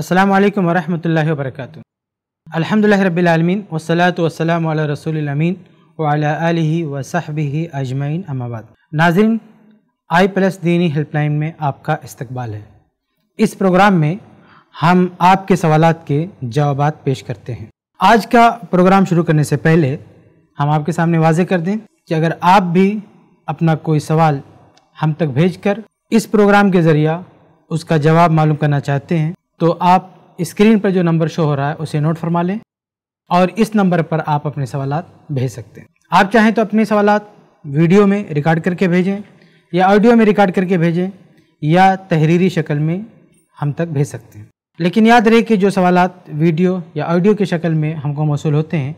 अस्सलाम वालेकुम वरहमतुल्लाहि वबरकातुहू अल्हम्दुलिल्लाहि रब्बिल आलमीन वस्सलातु वस्सलाम अला रसूलिल अमीन व अला आलिहि व सहबिहि अजमैन अमाबाद नाजिन आई प्लस दीनी हेल्पलाइन में आपका इस्तकबाल है इस प्रोग्राम में हम आपके सवाल के जवाब पेश करते हैं आज का प्रोग्राम शुरू करने से पहले हम आपके सामने वाजे कर दें कि अगर आप भी अपना कोई सवाल हम तक भेज कर इस प्रोग्राम के ज़रिया उसका जवाब मालूम करना चाहते हैं तो आप स्क्रीन पर जो नंबर शो हो रहा है उसे नोट फरमा लें और इस नंबर पर आप अपने सवाल भेज सकते हैं आप चाहें तो अपने सवाल वीडियो में रिकॉर्ड करके भेजें या ऑडियो में रिकॉर्ड करके भेजें या तहरीरी शक्ल में हम तक भेज सकते हैं लेकिन याद रहे कि जो सवाल वीडियो या ऑडियो की शक्ल में हमको मौसू होते हैं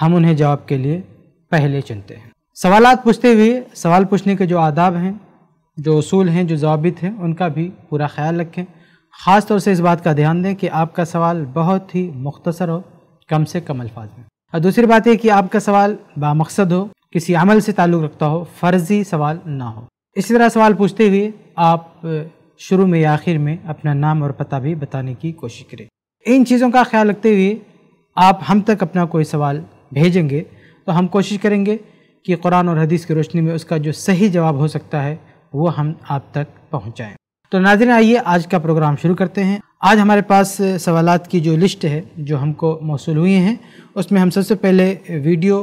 हम उन्हें जवाब के लिए पहले चुनते हैं सवाल पूछते हुए सवाल पूछने के जो आदाब हैं जो असूल हैं जो जवाबित हैं उनका भी पूरा ख्याल रखें ख़ास तौर से इस बात का ध्यान दें कि आपका सवाल बहुत ही मुख्तसर हो कम से कम अल्फाज में और दूसरी बात यह कि आपका सवाल बामकसद हो किसी अमल से ताल्लुक़ रखता हो फ़र्जी सवाल ना हो इसी तरह सवाल पूछते हुए आप शुरू में या आखिर में अपना नाम और पता भी बताने की कोशिश करें इन चीज़ों का ख्याल रखते हुए आप हम तक अपना कोई सवाल भेजेंगे तो हम कोशिश करेंगे कि कुरान और हदीस की रोशनी में उसका जो सही जवाब हो सकता है वो हम आप तक पहुँचाएँ तो नाजिन आइए आज का प्रोग्राम शुरू करते हैं आज हमारे पास सवाल की जो लिस्ट है जो हमको मौसू हुए हैं उसमें हम सबसे पहले वीडियो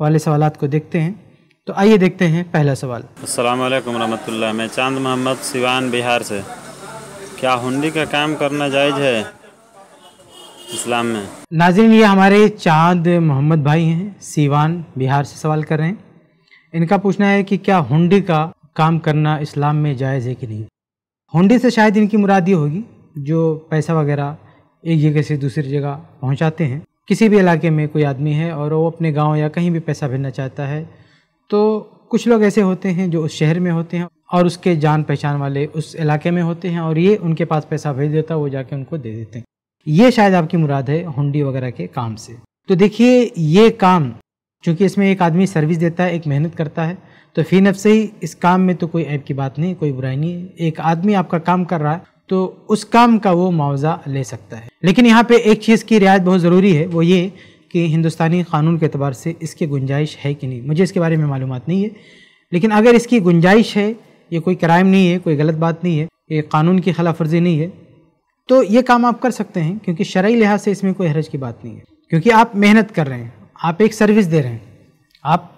वाले सवाल को देखते हैं तो आइए देखते हैं पहला सवाल असलम वालेकुम रहमतुल्लाह मैं चांद मोहम्मद सिवान बिहार से क्या हुंडी का काम करना जायज़ है इस्लाम में नाजिन ये हमारे चांद मोहम्मद भाई हैं सिवान बिहार से सवाल कर रहे हैं इनका पूछना है कि क्या हुंडी का काम करना इस्लाम में जायज़ है कि नहीं होंडे से शायद इनकी मुराद ये होगी जो पैसा वगैरह एक जगह से दूसरी जगह पहुंचाते हैं किसी भी इलाके में कोई आदमी है और वो अपने गांव या कहीं भी पैसा भेजना चाहता है तो कुछ लोग ऐसे होते हैं जो उस शहर में होते हैं और उसके जान पहचान वाले उस इलाके में होते हैं और ये उनके पास पैसा भेज देता है वो जाके उनको दे देते हैं ये शायद आपकी मुराद है हुंडी वगैरह के काम से तो देखिए ये काम चूँकि इसमें एक आदमी सर्विस देता है एक मेहनत करता है तो फी नफ से ही इस काम में तो कोई ऐप की बात नहीं कोई बुराई नहीं एक आदमी आपका काम कर रहा है तो उस काम का वो मुआवजा ले सकता है लेकिन यहाँ पे एक चीज़ की रियायत बहुत ज़रूरी है वो ये कि हिंदुस्तानी कानून के अतबार से इसकी गुंजाइश है कि नहीं मुझे इसके बारे में मालूम नहीं है लेकिन अगर इसकी गुंजाइश है ये कोई क्राइम नहीं है कोई गलत बात नहीं है ये कानून की खिलाफ वर्जी नहीं है तो ये काम आप कर सकते हैं क्योंकि शरा लिहाज से इसमें कोई हरज की बात नहीं है क्योंकि आप मेहनत कर रहे हैं आप एक सर्विस दे रहे हैं आप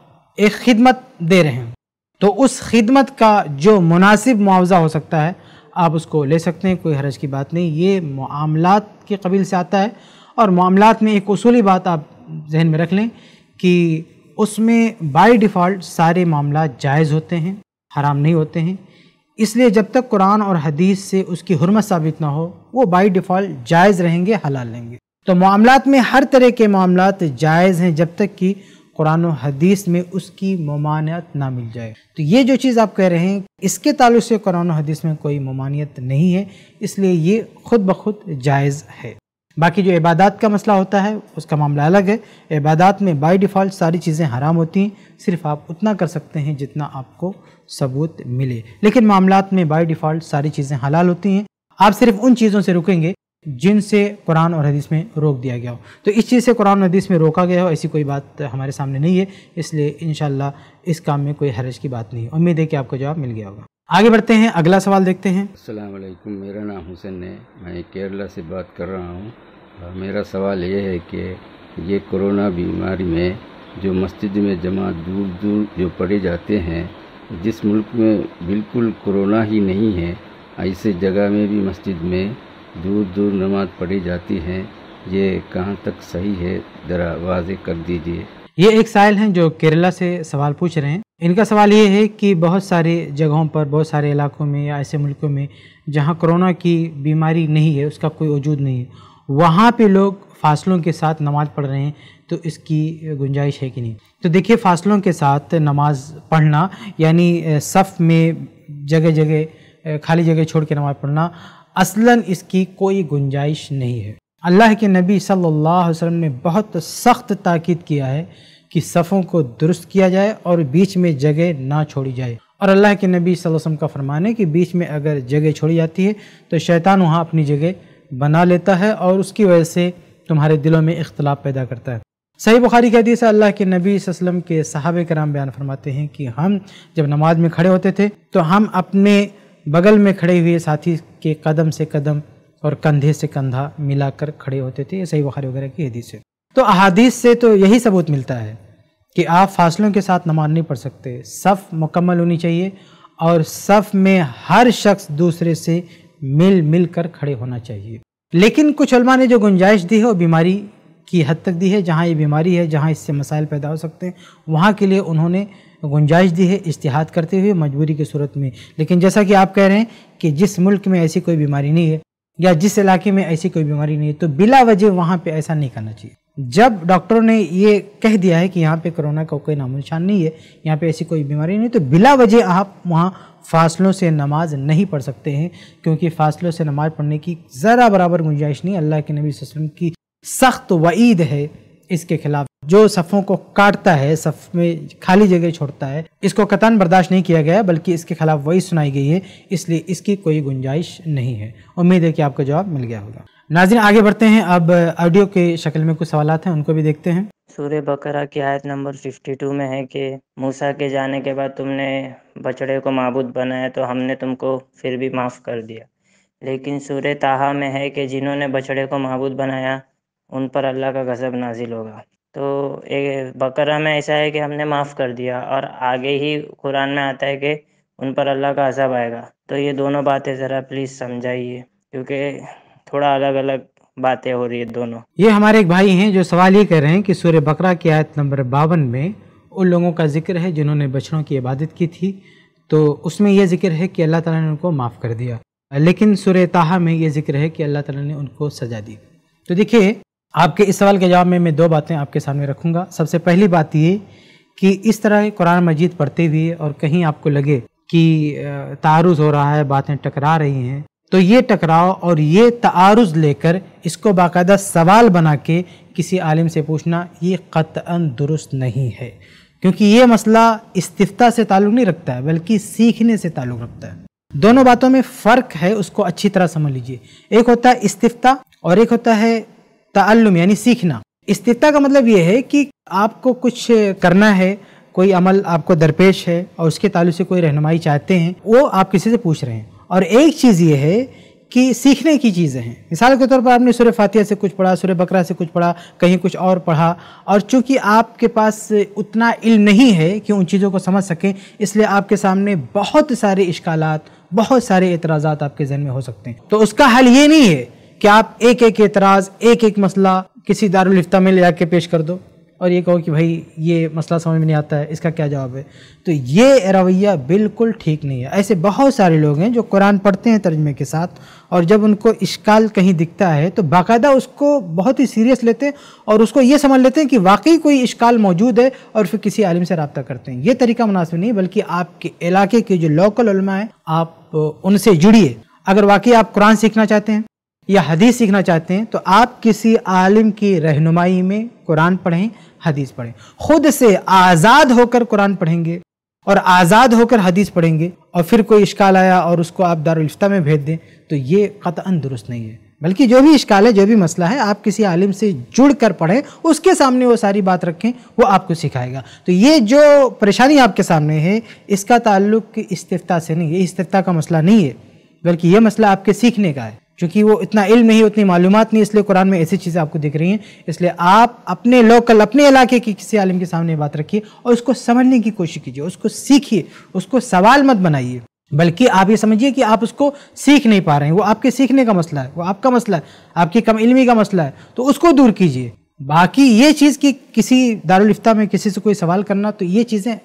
एक खिदमत दे रहे हैं तो उस खिदमत का जो मुनासिब मुआवजा हो सकता है आप उसको ले सकते हैं कोई हरज की बात नहीं ये मामलात के कबील से आता है और मामलात में एक असूली बात आप जहन में रख लें कि उसमें बाय डिफ़ॉल्ट सारे मामला जायज़ होते हैं हराम नहीं होते हैं इसलिए जब तक कुरान और हदीस से उसकी हरमत साबित ना हो वो बाई डिफ़ॉल्ट जायज़ रहेंगे हलाल रहेंगे तो मामला में हर तरह के मामला जायज़ हैं जब तक कि कुरान और हदीस में उसकी ममानियत ना मिल जाए तो ये जो चीज़ आप कह रहे हैं इसके ताल्लुक से कुरान और हदीस में कोई ममानियत नहीं है इसलिए ये खुद ब खुद जायज़ है बाकी जो इबादत का मसला होता है उसका मामला अलग है इबादत में बाई डिफ़ॉल्ट सारी चीज़ें हराम होती हैं सिर्फ आप उतना कर सकते हैं जितना आपको सबूत मिले लेकिन मामला में बाई डिफ़ॉल्ट सारी चीज़ें हलाल होती हैं आप सिर्फ उन चीज़ों से रुकेंगे जिनसे कुरान और हदीस में रोक दिया गया हो तो इस चीज़ से कुरान और हदीस में रोका गया हो ऐसी कोई बात हमारे सामने नहीं है इसलिए इन इस काम में कोई हरज की बात नहीं उम्मीद है कि आपको जवाब मिल गया होगा आगे बढ़ते हैं अगला सवाल देखते हैं असलकुम मेरा नाम हुसैन है मैं केरला से बात कर रहा हूँ मेरा सवाल ये है कि ये कोरोना बीमारी में जो मस्जिद में जमा दूर दूर जो पड़े जाते हैं जिस मुल्क में बिल्कुल कोरोना ही नहीं है ऐसे जगह में भी मस्जिद में दूर दूर नमाज पढ़ी जाती है ये कहाँ तक सही है ज़रा वाजे कर दीजिए ये एक साइल हैं जो केरला से सवाल पूछ रहे हैं इनका सवाल ये है कि बहुत सारे जगहों पर बहुत सारे इलाकों में या ऐसे मुल्कों में जहाँ कोरोना की बीमारी नहीं है उसका कोई वजूद नहीं है वहाँ पे लोग फासलों के साथ नमाज़ पढ़ रहे हैं तो इसकी गुंजाइश है कि नहीं तो देखिए फासलों के साथ नमाज पढ़ना यानी सफ़ में जगह जगह खाली जगह छोड़ के नमाज़ पढ़ना असलन इसकी कोई गुंजाइश नहीं है अल्लाह के नबी सल्लल्लाहु अलैहि वसल्लम ने बहुत सख्त ताकीद किया है कि सफ़ों को दुरुस्त किया जाए और बीच में जगह ना छोड़ी जाए और अल्लाह के नबी वसल्लम का फरमान है कि बीच में अगर जगह छोड़ी जाती है तो शैतान वहाँ अपनी जगह बना लेता है और उसकी वजह से तुम्हारे दिलों में इख्तलाफ पैदा करता है सही बुखारी कहती है अल्लाह के नबी वसल्लम के सहाब कराम बयान फरमाते हैं कि हम जब नमाज में खड़े होते थे तो हम अपने बगल में खड़े हुए साथी के कदम से कदम और कंधे से कंधा मिलाकर खड़े होते थे ये सही बुखारी वगैरह की हदीस है तो अहादीस से तो यही सबूत मिलता है कि आप फासलों के साथ नमाज नहीं पढ़ सकते सफ़ मुकम्मल होनी चाहिए और सफ़ में हर शख्स दूसरे से मिल मिल कर खड़े होना चाहिए लेकिन कुछ उलमा ने जो गुंजाइश दी है वो बीमारी की हद तक दी है जहाँ ये बीमारी है जहाँ इससे मसाइल पैदा हो सकते हैं वहाँ के लिए उन्होंने गुंजाइश दी है इश्तिहाद करते हुए मजबूरी की सूरत में लेकिन जैसा कि आप कह रहे हैं कि जिस मुल्क में ऐसी कोई बीमारी नहीं है या जिस इलाके में ऐसी कोई बीमारी नहीं है तो बिला वजह वहाँ पर ऐसा नहीं करना चाहिए जब डॉक्टरों ने ये कह दिया है कि यहाँ पे कोरोना का कोई नामो निशान नहीं है यहाँ पे ऐसी कोई बीमारी नहीं तो बिला वजह आप वहाँ फासलों से नमाज नहीं पढ़ सकते हैं क्योंकि फासलों से नमाज पढ़ने की ज़रा बराबर गुंजाइश नहीं अल्लाह के नबी वसम की सख्त वईद है इसके खिलाफ जो सफ़ों को काटता है सफ़ में खाली जगह छोड़ता है इसको कतान बर्दाश्त नहीं किया गया बल्कि इसके खिलाफ वही सुनाई गई है इसलिए इसकी कोई गुंजाइश नहीं है उम्मीद है कि आपका जवाब मिल गया होगा नाजिन आगे बढ़ते हैं अब ऑडियो के शक्ल में कुछ सवाल हैं उनको भी देखते हैं सूर्य बकरा की आयत नंबर 52 में है कि मूसा के जाने के बाद तुमने बछड़े को मबूद बनाया तो हमने तुमको फिर भी माफ़ कर दिया लेकिन सूर्य ताहा में है कि जिन्होंने बछड़े को मबूद बनाया उन पर अल्लाह का गज़ब नाजिल होगा तो एक बकरा में ऐसा है कि हमने माफ़ कर दिया और आगे ही कुरान में आता है कि उन पर अल्लाह का अजब आएगा तो ये दोनों बातें ज़रा प्लीज़ समझाइए क्योंकि थोड़ा अलग अलग बातें हो रही है दोनों ये हमारे एक भाई हैं जो सवाल ये कर रहे हैं कि सूर्य बकरा की आयत नंबर बावन में उन लोगों का जिक्र है जिन्होंने बछड़ों की इबादत की थी तो उसमें यह जिक्र है कि अल्लाह ताला ने उनको माफ़ कर दिया लेकिन सुरह ताहा में यह जिक्र है कि अल्लाह ताला ने उनको सजा दी तो देखिए आपके इस सवाल के जवाब में मैं दो बातें आपके सामने रखूंगा सबसे पहली बात ये कि इस तरह कुरान मजीद पढ़ते हुए और कहीं आपको लगे कि तारुज़ हो रहा है बातें टकरा रही हैं तो ये टकराव और ये तारुज़ लेकर इसको बाकायदा सवाल बना के किसी आलिम से पूछना ये क़तन दुरुस्त नहीं है क्योंकि ये मसला इस्तीफा से ताल्लुक़ नहीं रखता है बल्कि सीखने से ताल्लुक़ रखता है दोनों बातों में फ़र्क है उसको अच्छी तरह समझ लीजिए एक होता है इस्तीफा और एक होता है तल्लुम यानी सीखना इस्ता का मतलब ये है कि आपको कुछ करना है कोई अमल आपको दरपेश है और उसके तालु से कोई रहनमाई चाहते हैं वो आप किसी से पूछ रहे हैं और एक चीज़ ये है कि सीखने की चीज़ें हैं मिसाल के तौर पर आपने सुर फातिया से कुछ पढ़ा सुर बकरा से कुछ पढ़ा कहीं कुछ और पढ़ा और चूंकि आपके पास उतना इल्म नहीं है कि उन चीज़ों को समझ सकें इसलिए आपके सामने बहुत सारे इश्काल बहुत सारे एतराज़ात आपके जहन में हो सकते हैं तो उसका हल ये नहीं है कि आप एक एक एतराज़ एक एक मसला किसी दारुलफ्ता में ले जाके पेश कर दो और ये कहो कि भाई ये मसला समझ में नहीं आता है इसका क्या जवाब है तो ये रवैया बिल्कुल ठीक नहीं है ऐसे बहुत सारे लोग हैं जो कुरान पढ़ते हैं तर्जमे के साथ और जब उनको इश्काल कहीं दिखता है तो बाकायदा उसको बहुत ही सीरियस लेते हैं और उसको ये समझ लेते हैं कि वाकई कोई इश्काल मौजूद है और फिर किसी आलिम से रबता करते हैं ये तरीका मुनासिब नहीं बल्कि आपके इलाके के जो लोकल है आप उनसे जुड़िए अगर वाकई आप कुरान सीखना चाहते हैं या हदीस सीखना चाहते हैं तो आप किसी आलिम की रहनुमाई में कुरान पढ़ें हदीस पढ़ें खुद से आज़ाद होकर कुरान पढ़ेंगे और आज़ाद होकर हदीस पढ़ेंगे और फिर कोई इश्काल आया और उसको आप दारुलफ्ता में भेज दें तो ये कतअन दुरुस्त नहीं है बल्कि जो भी इश्काल है जो भी मसला है आप किसी आलिम से जुड़ कर पढ़ें उसके सामने वो सारी बात रखें वो आपको सिखाएगा तो ये जो परेशानी आपके सामने है इसका ताल्लुक इस्ता से नहीं है इस्ता का मसला नहीं है बल्कि ये मसला आपके सीखने का है क्योंकि वो इतना इल्म नहीं उतनी मालूम नहीं इसलिए कुरान में ऐसी चीज़ें आपको दिख रही हैं इसलिए आप अपने लोकल अपने इलाके के किसी आलिम के सामने बात रखिए और उसको समझने की कोशिश कीजिए उसको सीखिए उसको सवाल मत बनाइए बल्कि आप ये समझिए कि आप उसको सीख नहीं पा रहे हैं वो आपके सीखने का मसला है वो आपका मसला है आपकी कम इलमी का मसला है तो उसको दूर कीजिए बाकी ये चीज़ कि किसी दारुलफ्ता में किसी से कोई सवाल करना तो ये चीज़ें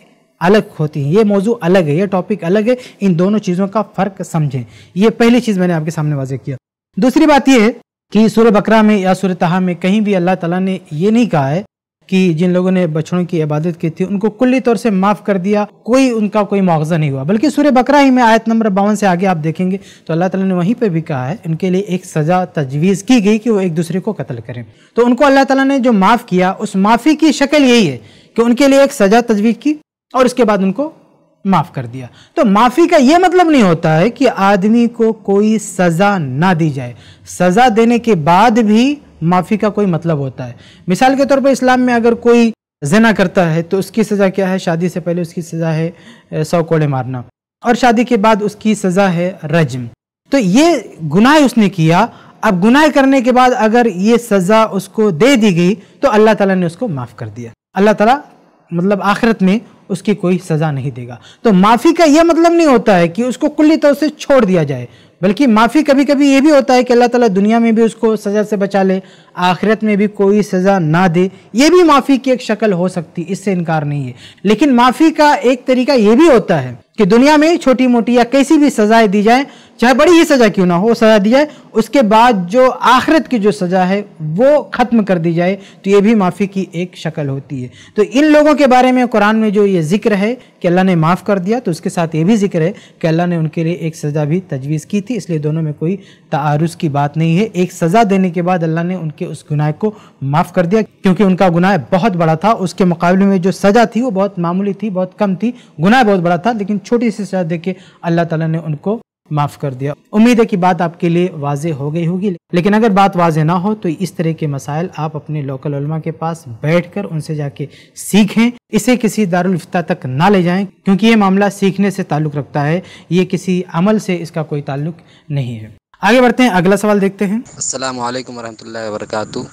अलग होती हैं ये मौजू अलग है ये टॉपिक अलग है इन दोनों चीज़ों का फ़र्क समझें ये पहली चीज़ मैंने आपके सामने वाजह किया दूसरी बात यह है कि सूर्य बकरा में या सूर्य तहा में कहीं भी अल्लाह तला ने ये नहीं कहा है कि जिन लोगों ने बछड़ों की इबादत की थी उनको कुल्ली तौर से माफ़ कर दिया कोई उनका कोई मुआवजा नहीं हुआ बल्कि सूर्य बकरा ही में आयत नंबर बावन से आगे आप देखेंगे तो अल्लाह ताला ने वहीं पर भी कहा है उनके लिए एक सज़ा तजवीज़ की गई कि वो एक दूसरे को कत्ल करें तो उनको अल्लाह ताला ने जो माफ़ किया उस माफ़ी की शक्ल यही है कि उनके लिए एक सज़ा तजवीज़ की और इसके बाद उनको माफ कर दिया तो माफी का यह मतलब नहीं होता है कि आदमी को कोई सजा ना दी जाए सजा देने के बाद भी माफी का कोई मतलब होता है मिसाल के तौर पर इस्लाम में अगर कोई जना करता है तो उसकी सज़ा क्या है शादी से पहले उसकी सज़ा है सौ कोड़े मारना और शादी के बाद उसकी सज़ा है रजम तो ये गुनाह उसने किया अब गुनाह करने के बाद अगर ये सज़ा उसको दे दी गई तो अल्लाह ताला ने उसको माफ़ कर दिया अल्लाह ताला मतलब आखिरत में उसकी कोई सज़ा नहीं देगा तो माफ़ी का यह मतलब नहीं होता है कि उसको कुल्ली तौर से छोड़ दिया जाए बल्कि माफ़ी कभी कभी ये भी होता है कि अल्लाह ताला दुनिया में भी उसको सज़ा से बचा ले आखिरत में भी कोई सज़ा ना दे ये भी माफ़ी की एक शक्ल हो सकती इससे इनकार नहीं है लेकिन माफ़ी का एक तरीका ये भी होता है कि दुनिया में छोटी मोटी या कैसी भी सजाएं दी जाए चाहे बड़ी ही सजा क्यों ना हो सजा दी जाए उसके बाद जो आखिरत की जो सजा है वो ख़त्म कर दी जाए तो ये भी माफ़ी की एक शक्ल होती है तो इन लोगों के बारे में कुरान में जो ये जिक्र है कि अल्लाह ने माफ़ कर दिया तो उसके साथ ये भी जिक्र है कि अल्लाह ने उनके लिए एक सज़ा भी तजवीज़ की थी इसलिए दोनों में कोई तारुस की बात नहीं है एक सज़ा देने के बाद अल्लाह ने उनके उस गुनाह को माफ़ कर दिया क्योंकि उनका गुनाह बहुत बड़ा था उसके मुकाबले में जो सज़ा थी वो बहुत मामूली थी बहुत कम थी गुनाह बहुत बड़ा था लेकिन छोटी सी सजा देके अल्लाह ताला ने उनको माफ़ कर दिया उम्मीद है कि बात आपके लिए वाज हो गई होगी लेकिन अगर बात वाज ना हो तो इस तरह के मसाइल आप अपने लोकल के पास बैठ कर उनसे जाके सीखें इसे किसी दारुलफ्ता तक ना ले जाएं क्योंकि ये मामला सीखने से ताल्लुक़ रखता है ये किसी अमल से इसका कोई ताल्लुक नहीं है आगे बढ़ते हैं अगला सवाल देखते हैं अल्लाम वरहमल वर्क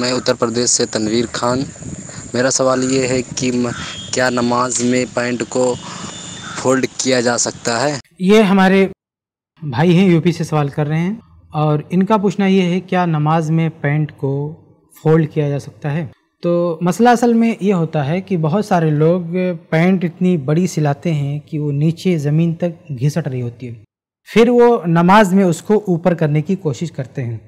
मैं उत्तर प्रदेश से तनवीर खान मेरा सवाल ये है कि क्या नमाज में पैंट को किया जा सकता है ये हमारे भाई हैं यूपी से सवाल कर रहे हैं और इनका पूछना ये है क्या नमाज में पैंट को फोल्ड किया जा सकता है तो मसला असल में ये होता है कि बहुत सारे लोग पैंट इतनी बड़ी सिलाते हैं कि वो नीचे ज़मीन तक घिसट रही होती है फिर वो नमाज में उसको ऊपर करने की कोशिश करते हैं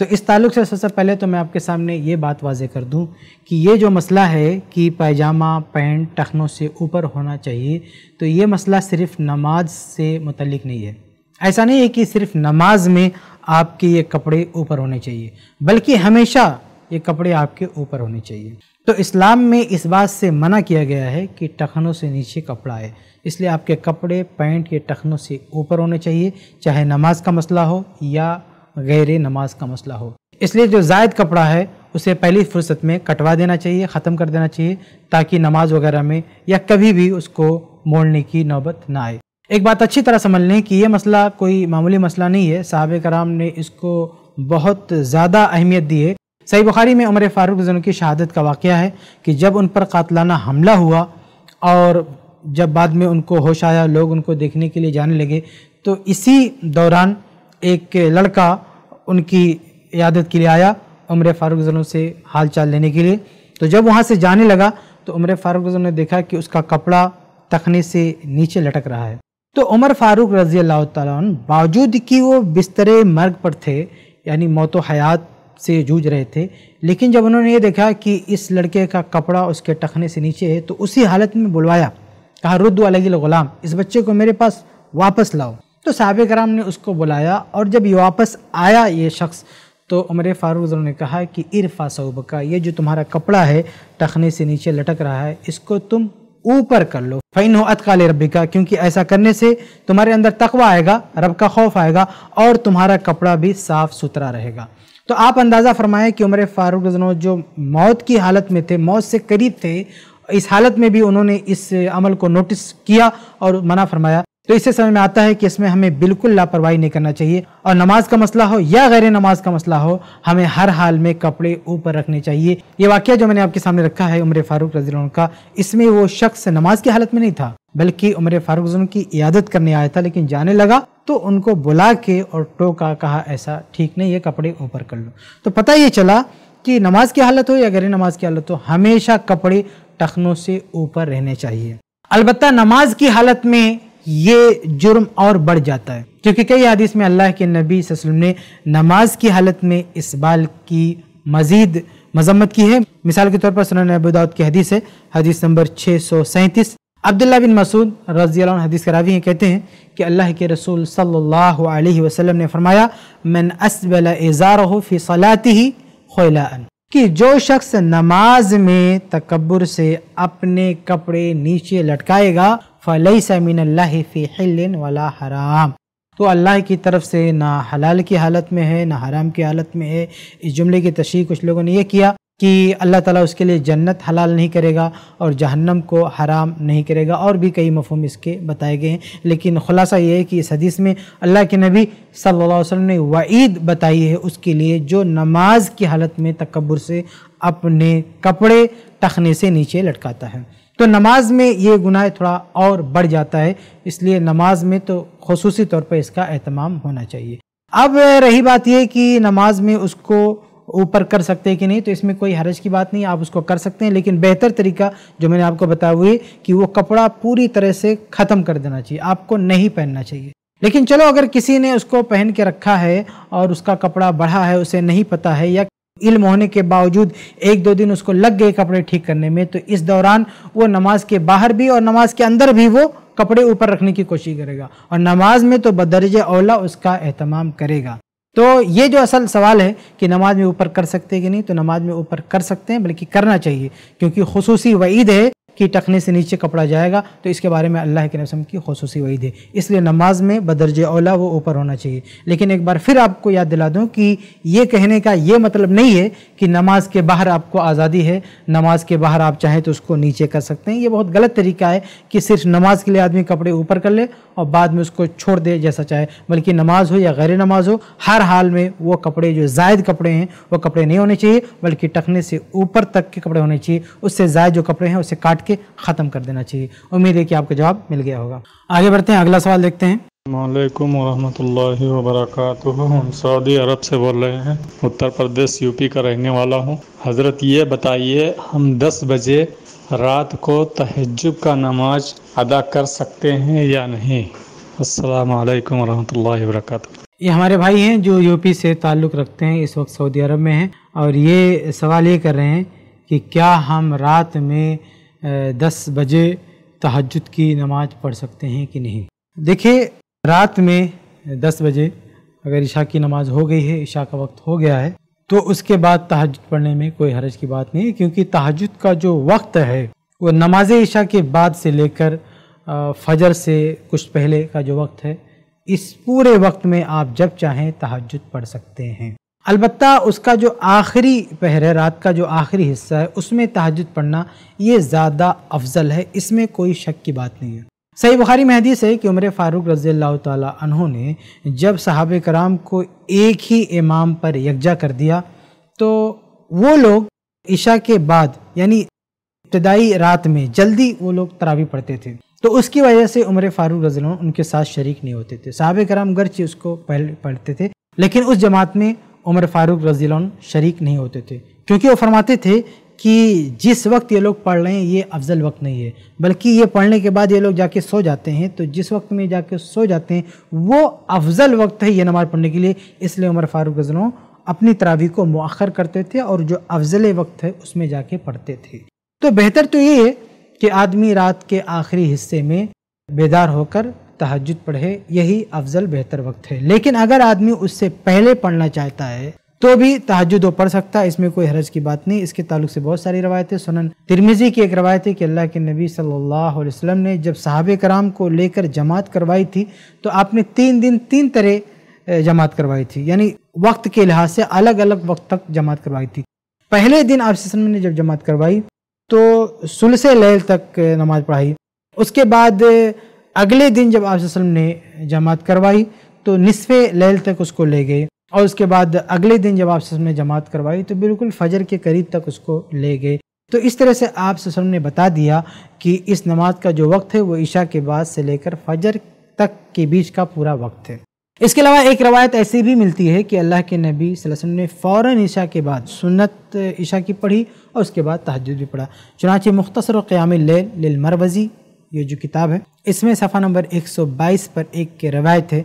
तो इस ताल्लुक से सबसे पहले तो मैं आपके सामने ये बात वाजे कर दूं कि ये जो मसला है कि पैजामा पैंट टखनों से ऊपर होना चाहिए तो ये मसला सिर्फ़ नमाज से मतलब नहीं है ऐसा नहीं है कि सिर्फ नमाज में आपके ये कपड़े ऊपर होने चाहिए बल्कि हमेशा ये कपड़े आपके ऊपर होने चाहिए तो इस्लाम में इस बात से मना किया गया है कि टखनों से नीचे कपड़ा है इसलिए आपके कपड़े पैंट के टखनों से ऊपर होने चाहिए चाहे नमाज का मसला हो या गैर नमाज का मसला हो इसलिए जो जायद कपड़ा है उसे पहली फुर्सत में कटवा देना चाहिए ख़त्म कर देना चाहिए ताकि नमाज वगैरह में या कभी भी उसको मोड़ने की नौबत ना आए एक बात अच्छी तरह समझ लें कि यह मसला कोई मामूली मसला नहीं है साहब कराम ने इसको बहुत ज़्यादा अहमियत दी है सही बुखारी में उमर फारूक की शहादत का वाक़ है कि जब उन पर कातलाना हमला हुआ और जब बाद में उनको होश आया लोग उनको देखने के लिए जाने लगे तो इसी दौरान एक लड़का उनकी यादत के लिए आया उम्र फारूक जनों से हाल चाल लेने के लिए तो जब वहाँ से जाने लगा तो उम्र फारूक जनों ने देखा कि उसका कपड़ा तखने से नीचे लटक रहा है तो उमर फारूक रजी अल्लाह तन बावजूद कि वो बिस्तरे मर्ग पर थे यानी मौत हयात से जूझ रहे थे लेकिन जब उन्होंने ये देखा कि इस लड़के का कपड़ा उसके टखने से नीचे है तो उसी हालत में बुलवाया कहा रुद्द अलग गुलाम इस बच्चे को मेरे पास वापस लाओ तो साहब कराम ने उसको बुलाया और जब ये वापस आया ये शख्स तो उमर फारूक ने कहा कि इरफा सऊब का ये जो तुम्हारा कपड़ा है टखने से नीचे लटक रहा है इसको तुम ऊपर कर लो फ़ैन हो अतकाल रबी का क्योंकि ऐसा करने से तुम्हारे अंदर तकवा आएगा रब का खौफ आएगा और तुम्हारा कपड़ा भी साफ़ सुथरा रहेगा तो आप अंदाज़ा फरमाएं कि उमर फारूक रजनो जो मौत की हालत में थे मौत से करीब थे इस हालत में भी उन्होंने इस अमल को नोटिस किया और मना फरमाया तो इससे समझ में आता है कि इसमें हमें बिल्कुल लापरवाही नहीं करना चाहिए और नमाज का मसला हो या गैर नमाज का मसला हो हमें हर हाल में कपड़े ऊपर रखने चाहिए ये वाक्य जो मैंने आपके सामने रखा है उम्र फारूक रजी का इसमें वो शख्स नमाज की हालत में नहीं था बल्कि उम्र फारूक की इयादत करने आया था लेकिन जाने लगा तो उनको बुला के और टोका कहा ऐसा ठीक नहीं है कपड़े ऊपर कर लो तो पता ये चला कि नमाज की हालत हो या गैर नमाज की हालत हो हमेशा कपड़े टखनों से ऊपर रहने चाहिए अलबत्त नमाज की हालत में ये जुर्म और बढ़ जाता है क्योंकि कई हदीस में अल्लाह के नबी वसल्लम ने नमाज की हालत में इस बाल की मजीद मजम्मत की है मिसाल के तौर पर सुन अबूदाउद की हदीस है हदीस नंबर छः सौ सैंतीस अब्दुल्ला बिन मसूद रजी हदीस करावी हैं कहते हैं कि अल्लाह के रसूल सल्लल्लाहु अलैहि वसल्लम ने फरमाया मन असबल एज़ार फ़ी सलाती ही खोला कि जो शख्स नमाज में तकबर से अपने कपड़े नीचे लटकाएगा फ़लई समिनल्ला फ़ी वाला वला हराम तो अल्लाह की तरफ से ना हलाल की हालत में है ना हराम की हालत में है इस जुमले की तशरी कुछ लोगों ने यह किया कि अल्लाह ताला उसके लिए जन्नत हलाल नहीं करेगा और जहन्नम को हराम नहीं करेगा और भी कई मफहम इसके बताए गए हैं लेकिन ख़ुलासा ये है कि इस हदीस में अल्लाह के नबी सल्लल्लाहु अलैहि वसल्लम ने वईद बताई है उसके लिए जो नमाज की हालत में तकबर से अपने कपड़े टखने से नीचे लटकाता है तो नमाज में ये गुनाह थोड़ा और बढ़ जाता है इसलिए नमाज में तो खसूसी तौर पर इसका अहतमाम होना चाहिए अब रही बात यह कि नमाज में उसको ऊपर कर सकते हैं कि नहीं तो इसमें कोई हरज की बात नहीं आप उसको कर सकते हैं लेकिन बेहतर तरीका जो मैंने आपको बताया हुई कि वो कपड़ा पूरी तरह से ख़त्म कर देना चाहिए आपको नहीं पहनना चाहिए लेकिन चलो अगर किसी ने उसको पहन के रखा है और उसका कपड़ा बढ़ा है उसे नहीं पता है या इल्म होने के बावजूद एक दो दिन उसको लग गए कपड़े ठीक करने में तो इस दौरान वो नमाज के बाहर भी और नमाज के अंदर भी वो कपड़े ऊपर रखने की कोशिश करेगा और नमाज में तो बदरज अवला उसका अहतमाम करेगा तो ये जो असल सवाल है कि नमाज में ऊपर कर सकते कि नहीं तो नमाज में ऊपर कर सकते हैं बल्कि करना चाहिए क्योंकि खसूसी वईद है कि टखने से नीचे कपड़ा जाएगा तो इसके बारे में अल्लाह के रसम की खसूस वही है इसलिए नमाज में बदरज ओला वो ऊपर होना चाहिए लेकिन एक बार फिर आपको याद दिला दूँ कि ये कहने का ये मतलब नहीं है कि नमाज के बाहर आपको आज़ादी है नमाज के बाहर आप चाहें तो उसको नीचे कर सकते हैं ये बहुत गलत तरीका है कि सिर्फ नमाज के लिए आदमी कपड़े ऊपर कर ले और बाद में उसको छोड़ दे जैसा चाहे बल्कि नमाज हो या गैर नमाज हो हर हाल में वो कपड़े जो जायद कपड़े हैं वो कपड़े नहीं होने चाहिए बल्कि टखने से ऊपर तक के कपड़े होने चाहिए उससे जायद जो कपड़े हैं उसे काट के के ख़त्म कर देना चाहिए उम्मीद है कि आपको जवाब मिल गया होगा आगे बढ़ते हैं अगला सवाल देखते हैं वालेकुम वरहमतुल्लाहि वबरकत हम सऊदी अरब से बोल रहे हैं उत्तर प्रदेश यूपी का रहने वाला हूँ हज़रत ये बताइए हम 10 बजे रात को तहजब का नमाज अदा कर सकते हैं या नहीं अस्सलाम वालेकुम वरहमतुल्लाहि वबरकत ये हमारे भाई हैं जो यूपी से ताल्लुक़ रखते हैं इस वक्त सऊदी अरब में हैं और ये सवाल ये कर रहे हैं कि क्या हम रात में दस बजे तहजद की नमाज़ पढ़ सकते हैं कि नहीं देखिए रात में दस बजे अगर इशा की नमाज़ हो गई है इशा का वक्त हो गया है तो उसके बाद तहजद पढ़ने में कोई हरज की बात नहीं है क्योंकि तहजद का जो वक्त है वो नमाज ईशा के बाद से लेकर फजर से कुछ पहले का जो वक्त है इस पूरे वक्त में आप जब चाहें तहजद पढ़ सकते हैं अलबत् उसका जो आखिरी पहर है रात का जो आखिरी हिस्सा है उसमें तहजद पढ़ना ये ज़्यादा अफजल है इसमें कोई शक की बात नहीं है सही बुखारी महदी से है कि उम्र फ़ारूक रज़ी तहों ने जब साहब कराम को एक ही इमाम पर यकजा कर दिया तो वो लोग ईशा के बाद यानी इब्तदाई रात में जल्दी वो लोग तरावी पढ़ते थे तो उसकी वजह से उम्र फ़ारूक रज़ी उनके साथ शरीक नहीं होते थे साहब कराम गर्ची उसको पहले पढ़ते थे लेकिन उस जमात में उमर फारूक रजीलन शरीक नहीं होते थे क्योंकि वो फरमाते थे कि जिस वक्त ये लोग पढ़ रहे हैं ये अफजल वक्त नहीं है बल्कि ये पढ़ने के बाद ये लोग जाके सो जाते हैं तो जिस वक्त में जाके सो जाते हैं वो अफजल वक्त है ये नमाज़ पढ़ने के लिए इसलिए उमर फारूक गजलों अपनी तरावी को मौखर करते थे और जो अफजल वक्त है उसमें जाके पढ़ते थे तो बेहतर तो ये है कि आदमी रात के आखिरी हिस्से में बेदार होकर तहजद पढ़े यही अफजल बेहतर वक्त है लेकिन अगर आदमी उससे पहले पढ़ना चाहता है तो भी तहजद पढ़ सकता है इसमें कोई हरज की बात नहीं इसके ताल्लुक से बहुत सारी रवायतें सुनन तिरमिजी की एक रवायत है कि अल्लाह के नबी सल्लल्लाहु अलैहि वसल्लम ने जब साहब कराम को लेकर जमात करवाई थी तो आपने तीन दिन तीन तरह जमात करवाई थी यानी वक्त के लिहाज से अलग अलग वक्त तक जमात करवाई थी पहले दिन आप ने जब जमात करवाई तो सुलसे लैल तक नमाज पढ़ाई उसके बाद अगले दिन जब आप ने जमात करवाई तो निसफ़ लैल तक उसको ले गए और उसके बाद अगले दिन जब आप ने जमात करवाई तो बिल्कुल फजर के करीब तक उसको ले गए तो इस तरह से आप ने बता दिया कि इस नमाज का जो वक्त है वो ईशा के बाद से लेकर फजर तक के बीच का पूरा वक्त है इसके अलावा एक रवायत ऐसी भी मिलती है कि अल्लाह के नबी वसल्लम ने फ़ौर ईशा के बाद सुन्नत ईशा की पढ़ी और उसके बाद तहजद भी पढ़ा चुनाच मुख्तर क़्याम मरवज़ी ये जो किताब है इसमें सफ़ा नंबर 122 पर एक के रवायत है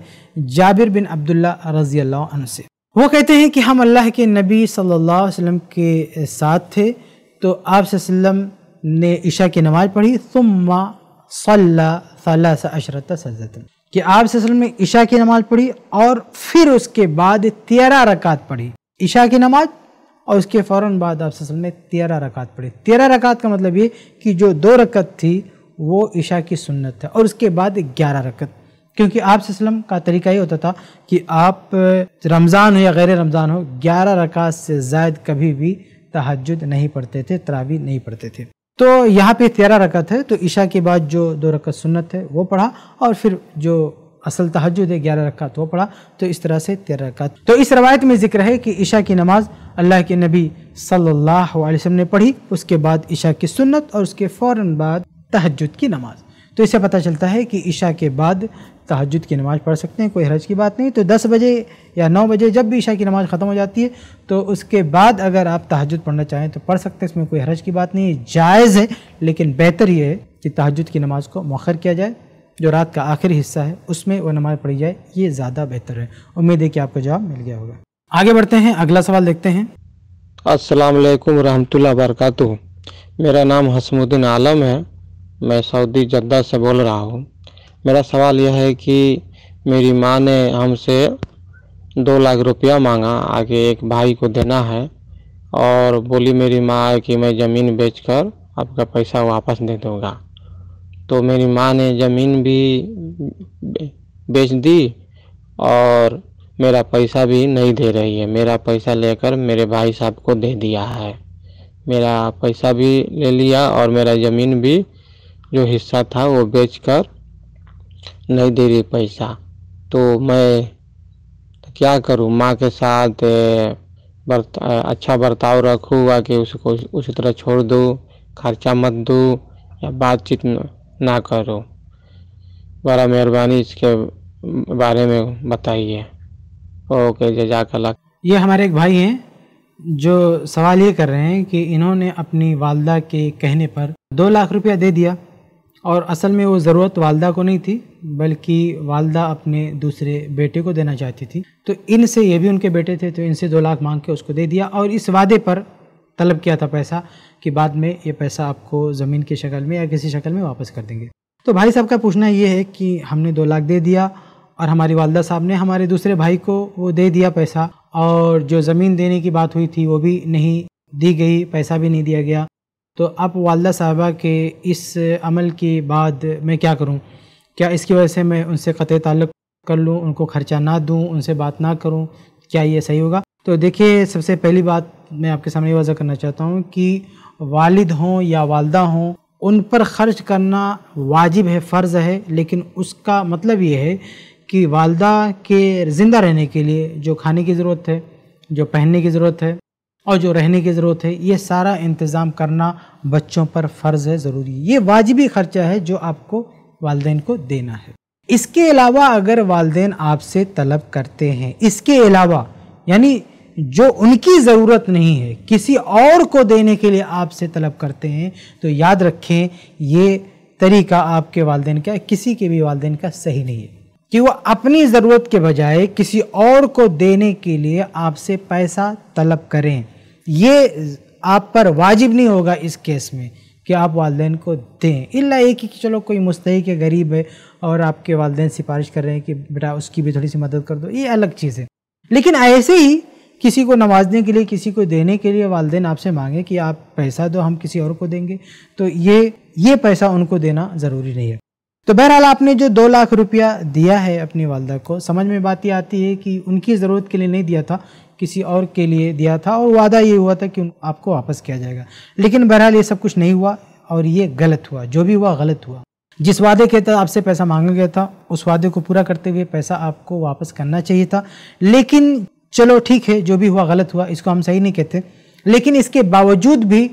जाबिर बिन अब्दुल्ला रज़ी अल्लाह से वो कहते हैं कि हम अल्लाह के नबी सल्लल्लाहु अलैहि वसल्लम के साथ थे तो आप ने ईशा की नमाज़ पढ़ी सुम्मा सल्ला अशरत सजत कि आप ने ईशा की नमाज़ पढ़ी और फिर उसके बाद तेरह रकात पढ़ी ईशा की नमाज और उसके फ़ौर बाद आप ने तेरह रकात पढ़ी तेरह रकात का मतलब ये कि जो दो रकत थी वो ईशा की सुन्नत है और उसके बाद ग्यारह रकत क्योंकि आप वसलम का तरीका ये होता था कि आप रमज़ान हो या गैर रमज़ान हो ग्यारह रकात से जायद कभी भी तहजद नहीं पढ़ते थे तरावी नहीं पढ़ते थे तो यहाँ पे तेरह रकत है तो ईशा के बाद जो दो रकत सुन्नत है वो पढ़ा और फिर जो असल तहजद है ग्यारह रकात वो पढ़ा तो इस तरह से तेरह रकत तो इस रवायत में जिक्र है कि ईशा की नमाज़ अल्लाह के नबी सल्लल्लाहु अलैहि वसल्लम ने पढ़ी उसके बाद ईशा की सुन्नत और उसके फ़ौर बाद तहजद की नमाज़ तो इससे पता चलता है कि ईशा के बाद तहजद की नमाज़ पढ़ सकते हैं कोई हरज की बात नहीं तो 10 बजे या 9 बजे जब भी ईशा की नमाज़ ख़त्म हो जाती है तो उसके बाद अगर आप तहजद पढ़ना चाहें तो पढ़ सकते हैं इसमें कोई हरज की बात नहीं है जायज़ है लेकिन बेहतर ये है कि तहजद की नमाज़ को मौखर किया जाए जो रात का आखिरी हिस्सा है उसमें वह नमाज़ पढ़ी जाए ये ज़्यादा बेहतर है उम्मीद है कि आपको जवाब मिल गया होगा आगे बढ़ते हैं अगला सवाल देखते हैं असलकम वरहमत वरहमल वर्क मेरा नाम हसमुद्दीन आलम है मैं सऊदी जद्दा से बोल रहा हूँ मेरा सवाल यह है कि मेरी माँ ने हमसे दो लाख रुपया मांगा आगे एक भाई को देना है और बोली मेरी माँ कि मैं ज़मीन बेचकर आपका पैसा वापस दे दूँगा तो मेरी माँ ने ज़मीन भी बेच दी और मेरा पैसा भी नहीं दे रही है मेरा पैसा लेकर मेरे भाई साहब को दे दिया है मेरा पैसा भी ले लिया और मेरा ज़मीन भी जो हिस्सा था वो बेचकर नहीं दे रही पैसा तो मैं तो क्या करूं माँ के साथ बर्त अच्छा बर्ताव या कि उसको उसी तरह छोड़ दो खर्चा मत दूँ या बातचीत ना करूँ बड़ा मेहरबानी इसके बारे में बताइए ओके जजाकला ये हमारे एक भाई हैं जो सवाल ये कर रहे हैं कि इन्होंने अपनी वालदा के कहने पर दो लाख रुपया दे दिया और असल में वो ज़रूरत वालदा को नहीं थी बल्कि वालदा अपने दूसरे बेटे को देना चाहती थी तो इनसे ये भी उनके बेटे थे तो इनसे दो लाख मांग के उसको दे दिया और इस वादे पर तलब किया था पैसा कि बाद में ये पैसा आपको ज़मीन की शक्ल में या किसी शक्ल में वापस कर देंगे तो भाई साहब का पूछना ये है कि हमने दो लाख दे दिया और हमारी वालदा साहब ने हमारे दूसरे भाई को वो दे दिया पैसा और जो ज़मीन देने की बात हुई थी वो भी नहीं दी गई पैसा भी नहीं दिया गया तो आप वालदा साहबा के इस अमल के बाद मैं क्या करूँ क्या इसकी वजह से मैं उनसे क़त ताल्लुक़ कर लूँ उनको ख़र्चा ना दूँ उनसे बात ना करूँ क्या ये सही होगा तो देखिए सबसे पहली बात मैं आपके सामने वजह करना चाहता हूँ कि वालिद हों या वालदा हों उन पर ख़र्च करना वाजिब है फ़र्ज़ है लेकिन उसका मतलब ये है कि वालदा के ज़िंदा रहने के लिए जो खाने की ज़रूरत है जो पहनने की ज़रूरत है और जो रहने की ज़रूरत है ये सारा इंतज़ाम करना बच्चों पर फ़र्ज़ है ज़रूरी ये वाजिबी ख़र्चा है जो आपको वालदेन को देना है इसके अलावा अगर वालदे आपसे तलब करते हैं इसके अलावा यानी जो उनकी ज़रूरत नहीं है किसी और को देने के लिए आपसे तलब करते हैं तो याद रखें ये तरीका आपके वालदे का किसी के भी वालदे का सही नहीं है कि वह अपनी ज़रूरत के बजाय किसी और को देने के लिए आपसे पैसा तलब करें ये आप पर वाजिब नहीं होगा इस केस में कि आप वालदेन को दें इला एक ही कि चलो कोई मुस्तक है गरीब है और आपके वालदे सिफारिश कर रहे हैं कि बेटा उसकी भी थोड़ी सी मदद कर दो ये अलग चीज़ है लेकिन ऐसे ही किसी को नवाजने के लिए किसी को देने के लिए वालदेन आपसे मांगे कि आप पैसा दो हम किसी और को देंगे तो ये ये पैसा उनको देना ज़रूरी नहीं है तो बहरहाल आपने जो दो लाख रुपया दिया है अपनी वालदा को समझ में बात ये आती है कि उनकी ज़रूरत के लिए नहीं दिया था किसी और के लिए दिया था और वादा ये हुआ था कि आपको वापस किया जाएगा लेकिन बहरहाल ये सब कुछ नहीं हुआ और ये गलत हुआ जो भी हुआ गलत हुआ जिस वादे के तहत आपसे पैसा मांगा गया था उस वादे को पूरा करते हुए पैसा आपको वापस करना चाहिए था लेकिन चलो ठीक है जो भी हुआ गलत हुआ इसको हम सही नहीं कहते लेकिन इसके बावजूद भी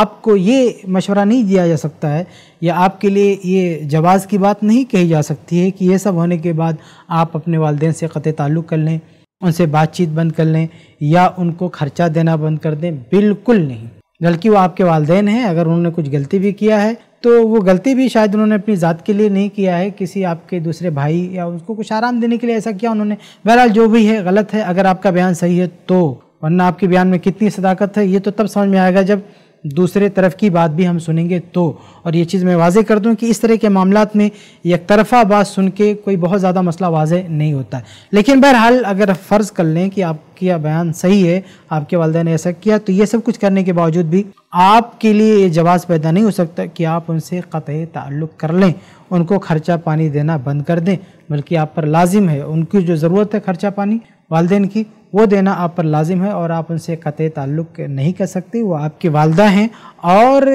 आपको ये मशवरा नहीं दिया जा सकता है या आपके लिए ये जवाज़ की बात नहीं कही जा सकती है कि ये सब होने के बाद आप अपने वालदेन से क़त ताल्लुक़ कर लें उनसे बातचीत बंद कर लें या उनको खर्चा देना बंद कर दें बिल्कुल नहीं बल्कि वो आपके वालदेन हैं अगर उन्होंने कुछ गलती भी किया है तो वो गलती भी शायद उन्होंने अपनी ज़ात के लिए नहीं किया है किसी आपके दूसरे भाई या उसको कुछ आराम देने के लिए ऐसा किया उन्होंने बहरहाल जो भी है गलत है अगर आपका बयान सही है तो वरना आपके बयान में कितनी सदाकत है ये तो तब समझ में आएगा जब दूसरे तरफ की बात भी हम सुनेंगे तो और ये चीज़ मैं वाजे कर दूं कि इस तरह के मामला में एक तरफा बात सुन के कोई बहुत ज़्यादा मसला वाजे नहीं होता है लेकिन बहरहाल अगर फ़र्ज़ कर लें कि आपका बयान सही है आपके वालदे ने ऐसा किया तो ये सब कुछ करने के बावजूद भी आपके लिए ये जवाब पैदा नहीं हो सकता कि आप उनसे क़त ताल्लुक़ कर लें उनको खर्चा पानी देना बंद कर दें बल्कि आप पर लाजिम है उनकी जो ज़रूरत है खर्चा पानी वालदेन की वो देना आप पर लाजिम है और आप उनसे कतः ताल्लुक़ नहीं कर सकते वो आपकी वालदा हैं और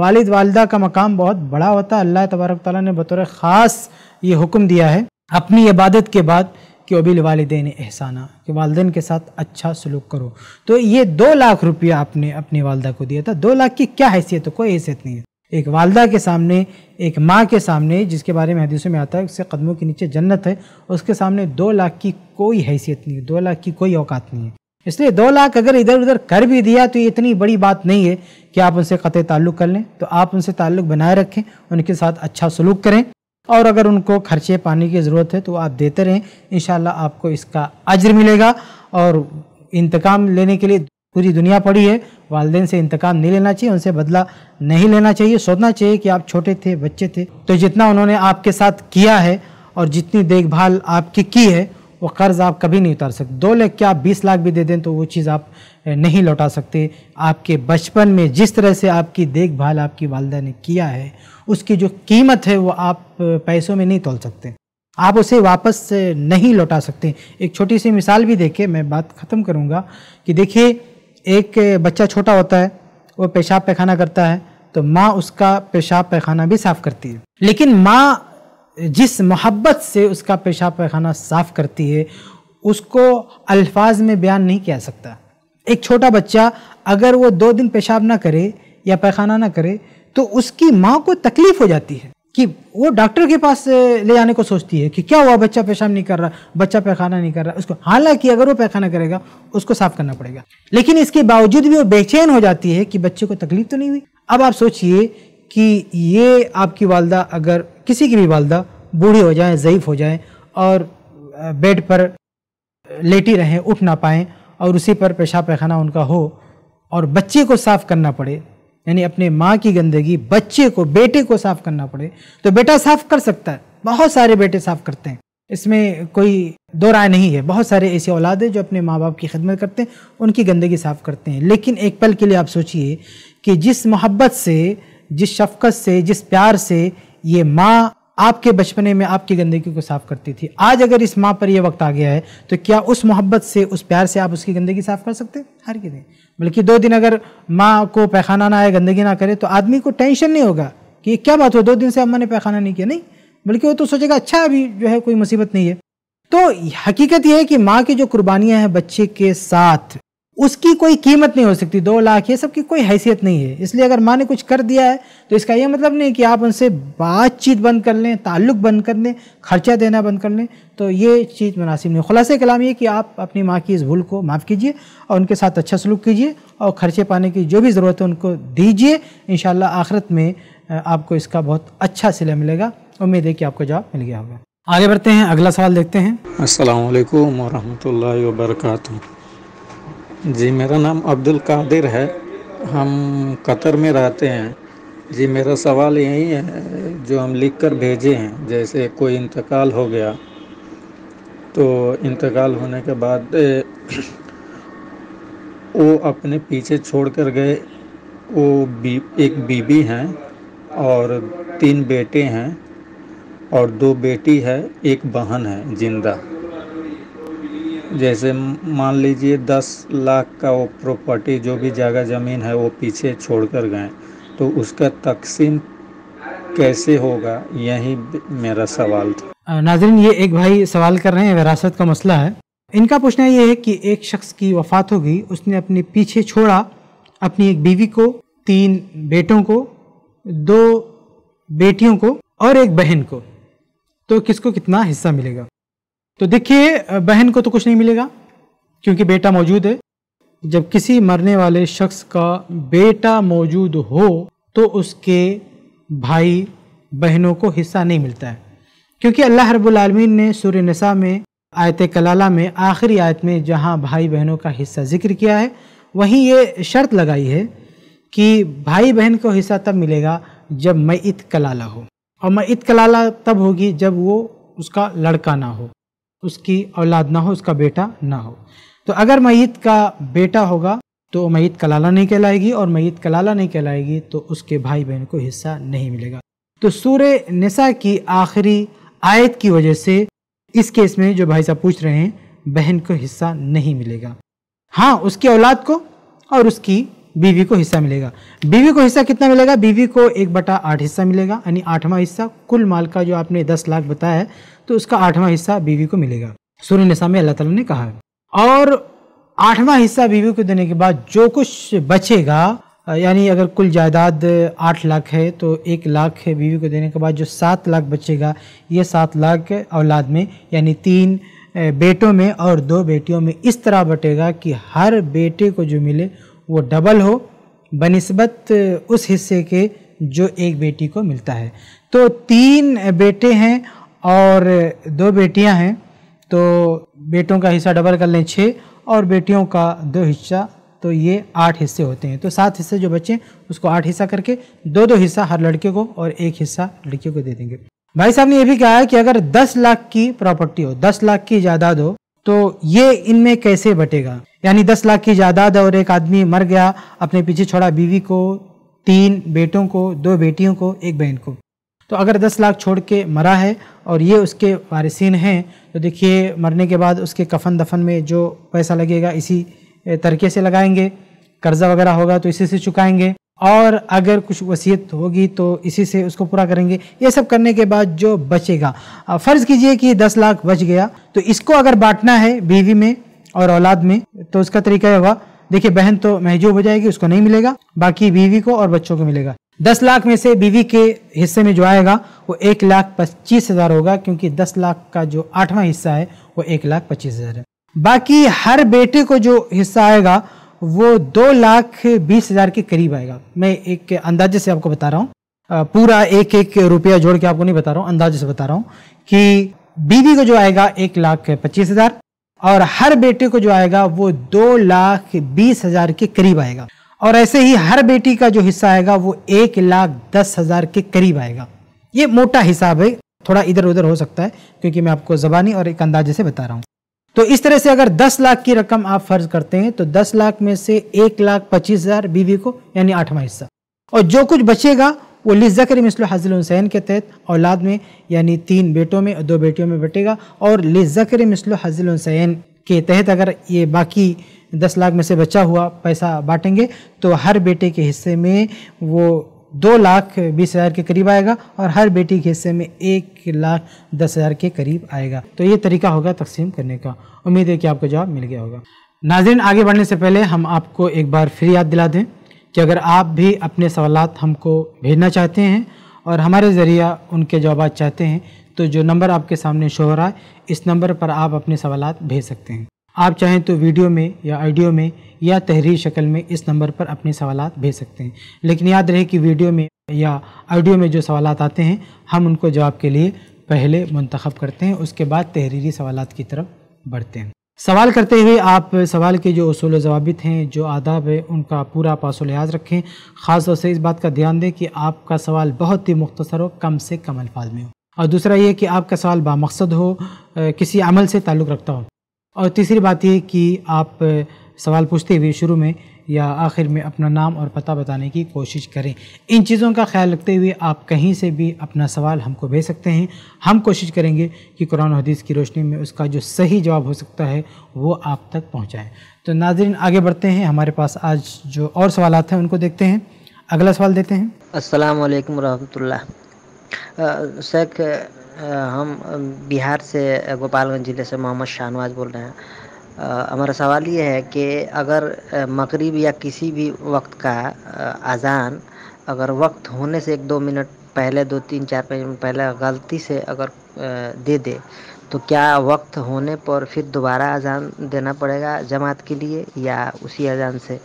वालिद वालदा का मकाम बहुत बड़ा होता है अल्लाह तबारक ताली ने बतौर ख़ास ये हुक्म दिया है अपनी इबादत के बाद कि अबिल ने एहसाना कि वालदे के साथ अच्छा सलूक करो तो ये दो लाख रुपया आपने अपनी वालदा को दिया था दो लाख की क्या हैसियत है कोई हैसियत नहीं है एक वालदा के सामने एक माँ के सामने जिसके बारे में हदीसों में आता है उसके कदमों के नीचे जन्नत है उसके सामने दो लाख की कोई हैसियत नहीं है दो लाख की कोई औकात नहीं है इसलिए दो लाख अगर इधर उधर कर भी दिया तो ये इतनी बड़ी बात नहीं है कि आप उनसे कतः ताल्लुक़ कर लें तो आप उनसे ताल्लुक़ बनाए रखें उनके साथ अच्छा सलूक करें और अगर उनको खर्चे पानी की ज़रूरत है तो आप देते रहें इन आपको इसका अज्र मिलेगा और इंतकाम लेने के लिए पूरी दुनिया पड़ी है वालदेन से इंतकाम नहीं लेना चाहिए उनसे बदला नहीं लेना चाहिए सोचना चाहिए कि आप छोटे थे बच्चे थे तो जितना उन्होंने आपके साथ किया है और जितनी देखभाल आपकी की है वो कर्ज़ आप कभी नहीं उतार सकते दो लाख क्या आप बीस लाख भी दे दें तो वो चीज़ आप नहीं लौटा सकते आपके बचपन में जिस तरह से आपकी देखभाल आपकी वालदा ने किया है उसकी जो कीमत है वो आप पैसों में नहीं तोल सकते आप उसे वापस नहीं लौटा सकते एक छोटी सी मिसाल भी देखे मैं बात ख़त्म करूँगा कि देखिए एक बच्चा छोटा होता है वो पेशाब पैखाना करता है तो माँ उसका पेशाब पैखाना भी साफ करती है लेकिन माँ जिस मोहब्बत से उसका पेशाब पैखाना साफ करती है उसको अल्फाज में बयान नहीं किया सकता एक छोटा बच्चा अगर वो दो दिन पेशाब ना करे या पैखाना ना करे तो उसकी माँ को तकलीफ़ हो जाती है कि वो डॉक्टर के पास ले जाने को सोचती है कि क्या हुआ बच्चा पेशाब नहीं कर रहा बच्चा पैखाना नहीं कर रहा उसको हालांकि अगर वो पैखाना करेगा उसको साफ करना पड़ेगा लेकिन इसके बावजूद भी वो बेचैन हो जाती है कि बच्चे को तकलीफ तो नहीं हुई अब आप सोचिए कि ये आपकी वालदा अगर किसी की भी वालदा बूढ़ी हो जाए ज़यीफ़ हो जाए और बेड पर लेटी रहें उठ ना पाएँ और उसी पर पेशाब पैखाना उनका हो और बच्चे को साफ करना पड़े यानी अपने माँ की गंदगी बच्चे को बेटे को साफ करना पड़े तो बेटा साफ कर सकता है बहुत सारे बेटे साफ करते हैं इसमें कोई दो राय नहीं है बहुत सारे ऐसी औलाद हैं जो अपने माँ बाप की खिदमत करते हैं उनकी गंदगी साफ करते हैं लेकिन एक पल के लिए आप सोचिए कि जिस मोहब्बत से जिस शफकत से जिस प्यार से ये माँ आपके बचपने में आपकी गंदगी को साफ करती थी आज अगर इस माँ पर यह वक्त आ गया है तो क्या उस मोहब्बत से उस प्यार से आप उसकी गंदगी साफ कर सकते हैं हर के नहीं बल्कि दो दिन अगर माँ को पैखाना ना आए गंदगी ना करे तो आदमी को टेंशन नहीं होगा कि क्या बात हो दो दिन से अम्मा ने पैखाना नहीं किया नहीं बल्कि वो तो सोचेगा अच्छा अभी जो है कोई मुसीबत नहीं है तो हकीकत यह है कि माँ की जो कुर्बानियाँ हैं बच्चे के साथ उसकी कोई कीमत नहीं हो सकती दो लाख ये सब की कोई हैसियत नहीं है इसलिए अगर माँ ने कुछ कर दिया है तो इसका यह मतलब नहीं कि आप उनसे बातचीत बंद कर लें ताल्लुक बंद कर लें खर्चा देना बंद कर लें तो ये चीज़ मुनासिब नहीं खुलासे कलाम ये कि आप अपनी माँ की इस भूल को माफ़ कीजिए और उनके साथ अच्छा सलूक कीजिए और खर्चे पाने की जो भी ज़रूरत है उनको दीजिए इन आखिरत में आपको इसका बहुत अच्छा सिला मिलेगा उम्मीद है कि आपको जवाब मिल गया होगा आगे बढ़ते हैं अगला सवाल देखते हैं असल वरहमल वर्का जी मेरा नाम अब्दुल कादिर है हम कतर में रहते हैं जी मेरा सवाल यही है जो हम लिख कर भेजे हैं जैसे कोई इंतकाल हो गया तो इंतकाल होने के बाद वो अपने पीछे छोड़ कर गए वो बी एक बीबी हैं और तीन बेटे हैं और दो बेटी है एक बहन है जिंदा जैसे मान लीजिए दस लाख का वो प्रॉपर्टी जो भी जगह ज़मीन है वो पीछे छोड़ कर गए तो उसका तकसीम कैसे होगा यही मेरा सवाल था नाजरीन ये एक भाई सवाल कर रहे हैं विरासत का मसला है इनका पूछना ये है कि एक शख्स की वफात होगी उसने अपने पीछे छोड़ा अपनी एक बीवी को तीन बेटों को दो बेटियों को और एक बहन को तो किसको कितना हिस्सा मिलेगा तो देखिए बहन को तो कुछ नहीं मिलेगा क्योंकि बेटा मौजूद है जब किसी मरने वाले शख्स का बेटा मौजूद हो तो उसके भाई बहनों को हिस्सा नहीं मिलता है क्योंकि अल्लाह रबालमीन ने सूर्य नसा में आयत कलाला में आखिरी आयत में जहाँ भाई बहनों का हिस्सा जिक्र किया है वहीं ये शर्त लगाई है कि भाई बहन को हिस्सा तब मिलेगा जब मैत कलाला हो और मैत कलाला तब होगी जब वो उसका लड़का ना हो उसकी औलाद ना हो उसका बेटा ना हो तो अगर मईत का बेटा होगा तो मईत कलाला नहीं कहलाएगी और मईत कलाला नहीं कहलाएगी तो उसके भाई बहन को हिस्सा नहीं मिलेगा तो सूर नसा की आखिरी आयत की वजह से इस केस में जो भाई साहब पूछ रहे हैं बहन को हिस्सा नहीं मिलेगा हाँ उसकी औलाद को और उसकी बीवी को हिस्सा मिलेगा बीवी को हिस्सा कितना मिलेगा बीवी को एक बटा आठ हिस्सा मिलेगा यानी आठवां हिस्सा कुल माल का जो आपने दस लाख बताया है तो उसका आठवां हिस्सा बीवी को मिलेगा सूर्य निशा में अल्लाह तला ने कहा और आठवां हिस्सा बीवी को देने के बाद जो कुछ बचेगा यानी अगर कुल जायदाद आठ लाख है तो एक लाख है बीवी को देने के बाद जो सात लाख बचेगा ये सात लाख औलाद में यानी तीन बेटों में और दो बेटियों में इस तरह बटेगा कि हर बेटे को जो मिले वो डबल हो बनस्बत उस हिस्से के जो एक बेटी को मिलता है तो तीन बेटे हैं और दो बेटियां हैं तो बेटों का हिस्सा डबल कर लें छः और बेटियों का दो हिस्सा तो ये आठ हिस्से होते हैं तो सात हिस्से जो बचे उसको आठ हिस्सा करके दो दो हिस्सा हर लड़के को और एक हिस्सा लड़कियों को दे देंगे भाई साहब ने यह भी कहा है कि अगर दस लाख की प्रॉपर्टी हो दस लाख की जायदाद हो तो ये इनमें कैसे बटेगा यानी दस लाख की जायदाद और एक आदमी मर गया अपने पीछे छोड़ा बीवी को तीन बेटों को दो बेटियों को एक बहन को तो अगर दस लाख छोड़ के मरा है और ये उसके वारिसिन हैं तो देखिए मरने के बाद उसके कफन दफन में जो पैसा लगेगा इसी तरीके से लगाएंगे कर्ज़ा वगैरह होगा तो इसी से चुकाएंगे और अगर कुछ वसीयत होगी तो इसी से उसको पूरा करेंगे ये सब करने के बाद जो बचेगा फ़र्ज़ कीजिए कि दस लाख बच गया तो इसको अगर बांटना है बीवी में और औलाद में तो उसका तरीका होगा देखिए बहन तो महजूब हो जाएगी उसको नहीं मिलेगा बाकी बीवी को और बच्चों को मिलेगा दस लाख में से बीवी के हिस्से में जो आएगा वो एक लाख पच्चीस हज़ार होगा क्योंकि दस लाख का जो आठवां हिस्सा है वो एक लाख पच्चीस हज़ार है बाकी हर बेटे को जो हिस्सा आएगा वो दो लाख बीस हज़ार के करीब आएगा मैं एक अंदाजे से आपको बता रहा हूँ पूरा एक एक रुपया जोड़ के आपको नहीं बता रहा हूँ अंदाजे से बता रहा हूँ कि बीवी को जो आएगा एक लाख पच्चीस हज़ार और हर बेटे को जो आएगा वो दो लाख बीस हज़ार के करीब आएगा और ऐसे ही हर बेटी का जो हिस्सा आएगा वो एक लाख दस हज़ार के करीब आएगा ये मोटा हिसाब है थोड़ा इधर उधर हो सकता है क्योंकि मैं आपको ज़बानी और एक अंदाजे से बता रहा हूँ तो इस तरह से अगर दस लाख की रकम आप फर्ज करते हैं तो दस लाख में से एक लाख पच्चीस हज़ार बीवी को यानी आठवां हिस्सा और जो कुछ बचेगा वो लिजकर मिसल हजल हुसैन के तहत औलाद में यानी तीन बेटों में दो बेटियों में बटेगा और लिजकर मिसल हजल हुसैन के तहत अगर ये बाकी दस लाख में से बचा हुआ पैसा बांटेंगे तो हर बेटे के हिस्से में वो दो लाख बीस हज़ार के करीब आएगा और हर बेटी के हिस्से में एक लाख दस हज़ार के करीब आएगा तो ये तरीका होगा तकसीम करने का उम्मीद है कि आपको जवाब मिल गया होगा नाजिन आगे बढ़ने से पहले हम आपको एक बार फिर याद दिला दें कि अगर आप भी अपने सवाल हमको भेजना चाहते हैं और हमारे ज़रिया उनके जवाब चाहते हैं तो जो नंबर आपके सामने शो हो रहा है इस नंबर पर आप अपने सवाल भेज सकते हैं आप चाहें तो वीडियो में या ऑडियो में या तहरीर शक्ल में इस नंबर पर अपने सवाल भेज सकते हैं लेकिन याद रहे कि वीडियो में या ऑडियो में जो सवाल आते हैं हम उनको जवाब के लिए पहले मंतखब करते हैं उसके बाद तहरीरी सवाल की तरफ बढ़ते हैं सवाल करते हुए आप सवाल के जो असूल जवाबित हैं जो आदाब है उनका पूरा पास लिहाज रखें ख़ास तौर से इस बात का ध्यान दें कि आपका सवाल बहुत ही मुख्तसर हो कम से कम अल्फाज में हो और दूसरा ये कि आपका सवाल बामकसद हो किसी अमल से ताल्लुक़ रखता हो और तीसरी बात ये कि आप सवाल पूछते हुए शुरू में या आखिर में अपना नाम और पता बताने की कोशिश करें इन चीज़ों का ख्याल रखते हुए आप कहीं से भी अपना सवाल हमको भेज सकते हैं हम कोशिश करेंगे कि कुरान हदीस की रोशनी में उसका जो सही जवाब हो सकता है वो आप तक पहुँचाएँ तो नाजरीन आगे बढ़ते हैं हमारे पास आज जो और सवाल हैं उनको देखते हैं अगला सवाल देते हैं असलकम वरहमल शेख हम बिहार से गोपालगंज ज़िले से मोहम्मद शाहनवाज बोल रहे हैं हमारा सवाल ये है कि अगर मकरब या किसी भी वक्त का अजान अगर वक्त होने से एक दो मिनट पहले दो तीन चार पाँच मिनट पहले गलती से अगर दे दे तो क्या वक्त होने पर फिर दोबारा अजान देना पड़ेगा जमात के लिए या उसी अजान से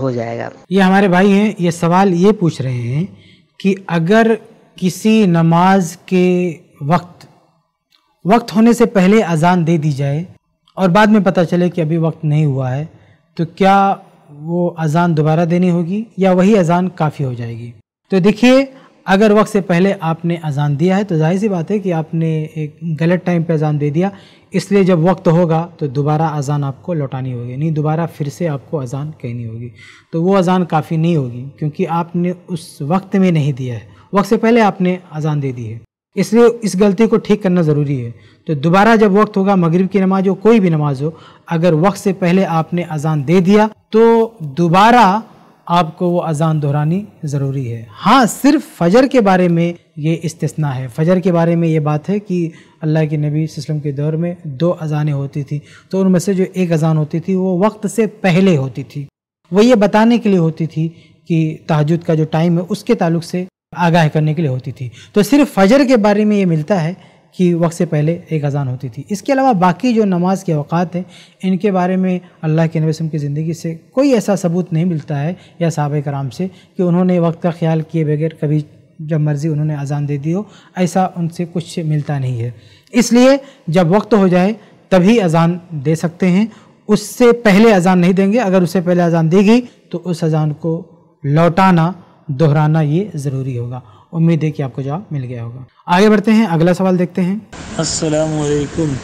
हो जाएगा ये हमारे भाई हैं ये सवाल ये पूछ रहे हैं कि अगर किसी नमाज के वक्त वक्त होने से पहले अजान दे दी जाए और बाद में पता चले कि अभी वक्त नहीं हुआ है तो क्या वो अजान दोबारा देनी होगी या वही अजान काफ़ी हो जाएगी तो देखिए अगर वक्त से पहले आपने अजान दिया है तो जाहिर सी बात है कि आपने एक गलत टाइम पर अजान दे दिया इसलिए जब वक्त होगा तो दोबारा अजान आपको लौटानी होगी नहीं दोबारा फिर से आपको अजान कहनी होगी तो वो अजान काफ़ी नहीं होगी क्योंकि आपने उस वक्त में नहीं दिया है वक्त से पहले आपने अजान दे दी है इसलिए इस गलती को ठीक करना ज़रूरी है तो दोबारा जब वक्त होगा मगरिब की नमाज हो कोई भी नमाज हो अगर वक्त से पहले आपने अजान दे दिया तो दोबारा आपको वो अजान दोहरानी ज़रूरी है हाँ सिर्फ फजर के बारे में ये इस्तना है फजर के बारे में ये बात है कि अल्लाह के नबी वसल्लम के दौर में दो अजानें होती थी तो उनमें से जो एक अजान होती थी वो वक्त से पहले होती थी वो ये बताने के लिए होती थी कि तहजद का जो टाइम है उसके ताल्लुक से आगाह करने के लिए होती थी तो सिर्फ फजर के बारे में ये मिलता है कि वक्त से पहले एक अजान होती थी इसके अलावा बाकी जो नमाज के अवकात हैं इनके बारे में अल्लाह के नबीम की ज़िंदगी से कोई ऐसा सबूत नहीं मिलता है या साहब कराम से कि उन्होंने वक्त का ख्याल किए बगैर कभी जब मर्ज़ी उन्होंने अजान दे दी हो ऐसा उनसे कुछ मिलता नहीं है इसलिए जब वक्त हो जाए तभी अजान दे सकते हैं उससे पहले अजान नहीं देंगे अगर उससे पहले अजान देगी तो उस अजान को लौटाना दोहराना ये ज़रूरी होगा उम्मीद है कि आपको जवाब मिल गया होगा आगे बढ़ते हैं अगला सवाल देखते हैं वालेकुम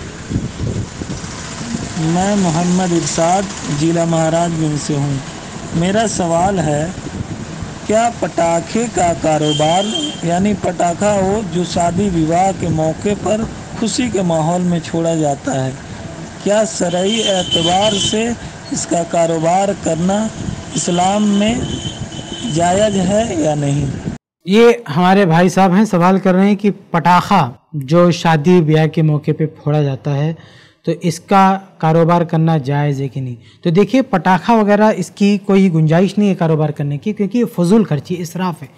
मैं मोहम्मद इरसाद जिला महाराजगंज से हूँ मेरा सवाल है क्या पटाखे का कारोबार यानी पटाखा हो जो शादी विवाह के मौके पर खुशी के माहौल में छोड़ा जाता है क्या सरई एतबार से इसका कारोबार करना इस्लाम में जायज है या नहीं ये हमारे भाई साहब हैं सवाल कर रहे हैं कि पटाखा जो शादी ब्याह के मौके पे फोड़ा जाता है तो इसका कारोबार करना जायज़ है कि नहीं तो देखिए पटाखा वगैरह इसकी कोई गुंजाइश नहीं है कारोबार करने की क्योंकि ये फजूल खर्ची इसराफ है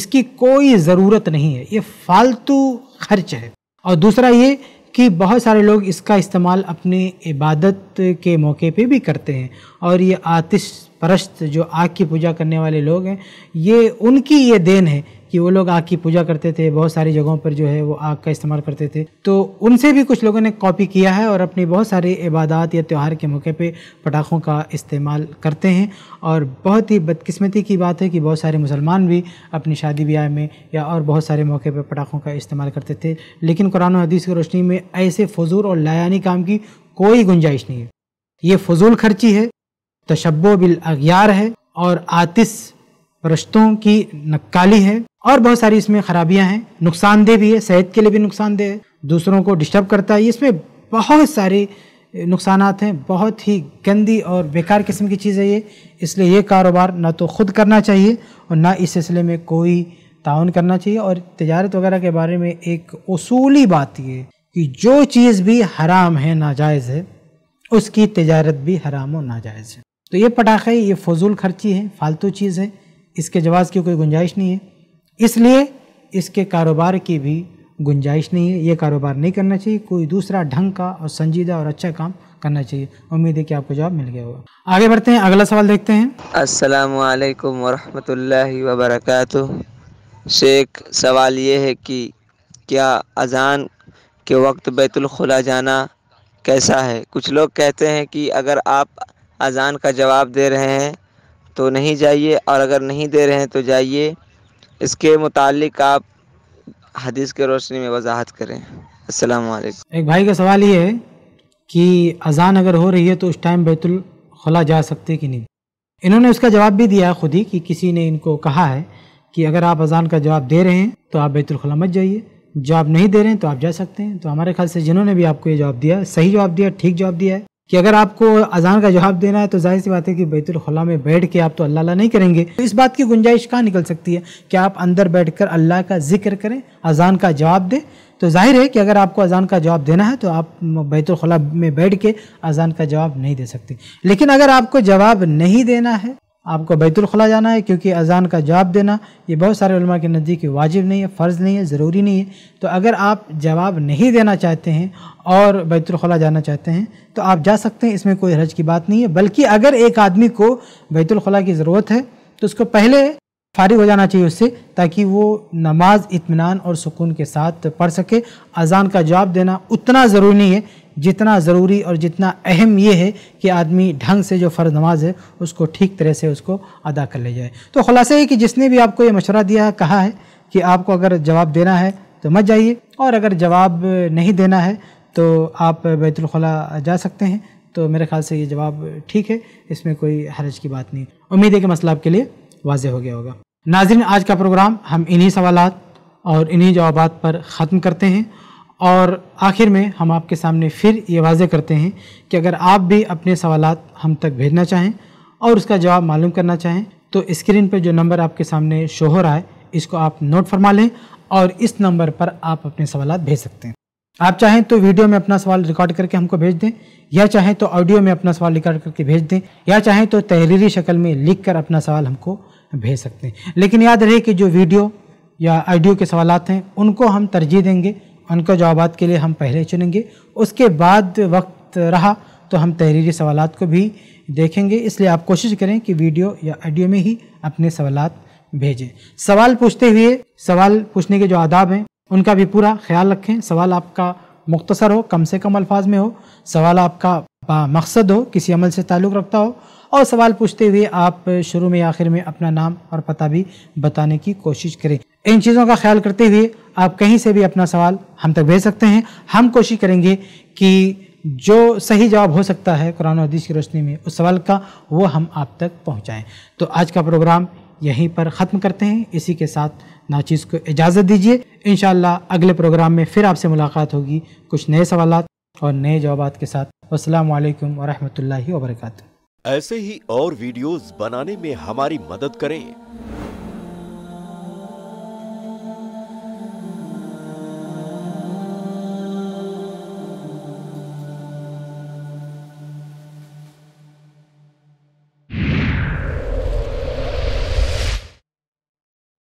इसकी कोई ज़रूरत नहीं है ये फालतू खर्च है और दूसरा ये कि बहुत सारे लोग इसका इस्तेमाल अपने इबादत के मौके पे भी करते हैं और ये आतिश परस्त जो आग की पूजा करने वाले लोग हैं ये उनकी ये देन है कि वो लोग आग की पूजा करते थे बहुत सारी जगहों पर जो है वो आग का इस्तेमाल करते थे तो उनसे भी कुछ लोगों ने कॉपी किया है और अपनी बहुत सारी इबादत या त्यौहार के मौके पे पटाखों का इस्तेमाल करते हैं और बहुत ही बदकिस्मती की बात है कि बहुत सारे मुसलमान भी अपनी शादी ब्याह में या और बहुत सारे मौके पर पटाखों का इस्तेमाल करते थे लेकिन कुरान हदीस की रोशनी में ऐसे फजूल और लायानी काम की कोई गुंजाइश नहीं है ये फजूल खर्ची है तशब्बो बिल अगियार है और आतिश परस्तों की नक्काली है और बहुत सारी इसमें खराबियां हैं नुकसानदेह भी है सेहत के लिए भी नुकसानदेह है दूसरों को डिस्टर्ब करता है इसमें बहुत सारे नुकसान हैं बहुत ही गंदी और बेकार किस्म की चीज़ है ये इसलिए ये कारोबार ना तो ख़ुद करना चाहिए और ना इस सिलसिले में कोई ताउन करना चाहिए और तजारत वगैरह के बारे में एक असूली बात ये कि जो चीज़ भी हराम है नाजायज़ है उसकी तजारत भी हराम और नाजायज़ है तो ये पटाखे ये फजूल खर्ची है फालतू चीज़ है इसके जवाज़ की कोई गुंजाइश नहीं है इसलिए इसके कारोबार की भी गुंजाइश नहीं है ये कारोबार नहीं करना चाहिए कोई दूसरा ढंग का और संजीदा और अच्छा काम करना चाहिए उम्मीद है कि आपको जवाब मिल गया होगा आगे बढ़ते हैं अगला सवाल देखते हैं अस्सलाम वालेकुम वरहमतुल्लाहि वबरकatuh शेख सवाल ये है कि क्या अजान के वक्त बैतुलखला जाना कैसा है कुछ लोग कहते हैं कि अगर आप अज़ान का जवाब दे रहे हैं तो नहीं जाइए और अगर नहीं दे रहे हैं तो जाइए इसके मुतालिक आप हदीस के रोशनी में वजाहत करें अस्सलाम वालेकुम एक भाई का सवाल ये है कि अजान अगर हो रही है तो उस टाइम बैतुल खला जा सकते कि नहीं इन्होंने उसका जवाब भी दिया खुद ही कि किसी ने इनको कहा है कि अगर आप अजान का जवाब दे रहे हैं तो आप बैतुल खला मत जाइए जवाब नहीं दे रहे हैं तो आप जा सकते हैं तो हमारे ख्याल से जिन्होंने भी आपको ये जवाब दिया सही जवाब दिया ठीक जवाब दिया है कि अगर आपको अजान का जवाब देना है तो जाहिर सी बात है कि बैतुलखला में बैठ के आप तो अल्लाह नहीं करेंगे तो इस बात की गुंजाइश कहाँ निकल सकती है कि आप अंदर बैठ कर अल्लाह का जिक्र करें अजान का जवाब दें तो जाहिर है कि अगर आपको अजान का जवाब देना है तो आप बैतुलखला में बैठ के अजान का जवाब नहीं दे सकते लेकिन अगर आपको जवाब नहीं देना है आपको बैतुलखला जाना है क्योंकि अजान का जवाब देना ये बहुत सारे उलमा के नज़दीक वाजिब नहीं है फ़र्ज़ नहीं है ज़रूरी नहीं है तो अगर आप जवाब नहीं देना चाहते हैं और बैतुलखला जाना चाहते हैं तो आप जा सकते हैं इसमें कोई हरज की बात नहीं है बल्कि अगर एक आदमी को बैतुलखला की ज़रूरत है तो उसको पहले फारिग हो जाना चाहिए उससे ताकि वो नमाज इतमान और सुकून के साथ पढ़ सके अजान का जवाब देना उतना ज़रूरी नहीं है जितना ज़रूरी और जितना अहम ये है कि आदमी ढंग से जो फ़र्ज नमाज है उसको ठीक तरह से उसको अदा कर ले जाए तो खुलासा ये कि जिसने भी आपको ये मशवरा दिया है कहा है कि आपको अगर जवाब देना है तो मत जाइए और अगर जवाब नहीं देना है तो आप बैतुलखला जा सकते हैं तो मेरे ख्याल से ये जवाब ठीक है इसमें कोई हरज की बात नहीं उम्मीद है कि मसला आपके लिए वाज हो गया होगा नाजरन आज का प्रोग्राम हम इन्हीं सवाल और इन्हीं जवाब पर ख़त्म करते हैं और आखिर में हम आपके सामने फिर ये वाजह करते हैं कि अगर आप भी अपने सवाल हम तक भेजना चाहें और उसका जवाब मालूम करना चाहें तो स्क्रीन पर जो नंबर आपके सामने शो हो रहा है इसको आप नोट फरमा लें और इस नंबर पर आप अपने सवाल भेज सकते हैं आप चाहें तो वीडियो में अपना सवाल रिकॉर्ड करके हमको भेज दें या चाहें तो ऑडियो में अपना सवाल रिकॉर्ड करके भेज दें या चाहें तो तहरीरी शक्ल में लिख कर अपना सवाल हमको भेज सकते हैं लेकिन याद रहे कि जो वीडियो या ऑडियो के सवाल हैं उनको हम तरजीह देंगे उनके जवाब के लिए हम पहले चुनेंगे उसके बाद वक्त रहा तो हम तहरीरी सवाल को भी देखेंगे इसलिए आप कोशिश करें कि वीडियो या ऑडियो में ही अपने सवाल भेजें सवाल पूछते हुए सवाल पूछने के जो आदाब हैं उनका भी पूरा ख्याल रखें सवाल आपका मुख्तसर हो कम से कम अल्फाज में हो सवाल आपका मकसद हो किसी अमल से ताल्लुक़ रखता हो और सवाल पूछते हुए आप शुरू में आखिर में अपना नाम और पता भी बताने की कोशिश करें इन चीज़ों का ख्याल करते हुए आप कहीं से भी अपना सवाल हम तक भेज सकते हैं हम कोशिश करेंगे कि जो सही जवाब हो सकता है कुरान हदीस की रोशनी में उस सवाल का वो हम आप तक पहुँचाएँ तो आज का प्रोग्राम यहीं पर ख़त्म करते हैं इसी के साथ नाचीज़ को इजाज़त दीजिए इन अगले प्रोग्राम में फिर आपसे मुलाकात होगी कुछ नए सवाल और नए जवाब के साथ असलकम वरहमल वर्का ऐसे ही और वीडियोस बनाने में हमारी मदद करें